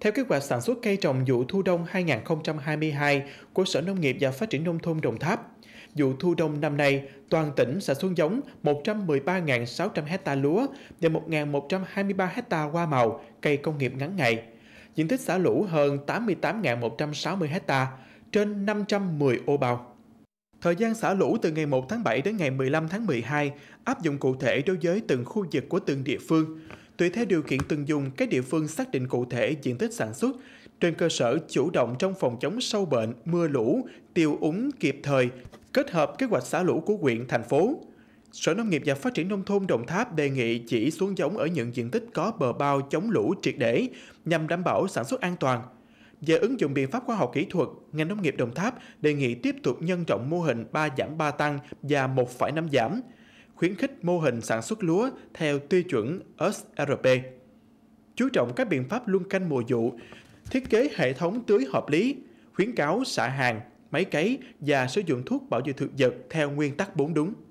Theo kết quả sản xuất cây trồng vụ thu đông 2022 của Sở Nông nghiệp và Phát triển Nông thôn Đồng Tháp, vụ thu đông năm nay, toàn tỉnh sẽ xuống giống 113.600 hecta lúa và 1.123 hecta hoa màu, cây công nghiệp ngắn ngày. Diện tích xả lũ hơn 88.160 hecta, trên 510 ô bào. Thời gian xả lũ từ ngày 1 tháng 7 đến ngày 15 tháng 12 áp dụng cụ thể đối với từng khu vực của từng địa phương tùy theo điều kiện từng dùng, các địa phương xác định cụ thể diện tích sản xuất, trên cơ sở chủ động trong phòng chống sâu bệnh, mưa lũ, tiêu úng kịp thời, kết hợp kế hoạch xả lũ của huyện, thành phố. Sở Nông nghiệp và Phát triển Nông thôn Đồng Tháp đề nghị chỉ xuống giống ở những diện tích có bờ bao chống lũ triệt để nhằm đảm bảo sản xuất an toàn. Về ứng dụng biện pháp khoa học kỹ thuật, ngành nông nghiệp Đồng Tháp đề nghị tiếp tục nhân rộng mô hình 3 giảm 3 tăng và 1,5 giảm – khuyến khích mô hình sản xuất lúa theo tiêu chuẩn USRP, Chú trọng các biện pháp luân canh mùa vụ, thiết kế hệ thống tưới hợp lý, khuyến cáo xả hàng, máy cấy và sử dụng thuốc bảo vệ thực vật theo nguyên tắc bốn đúng.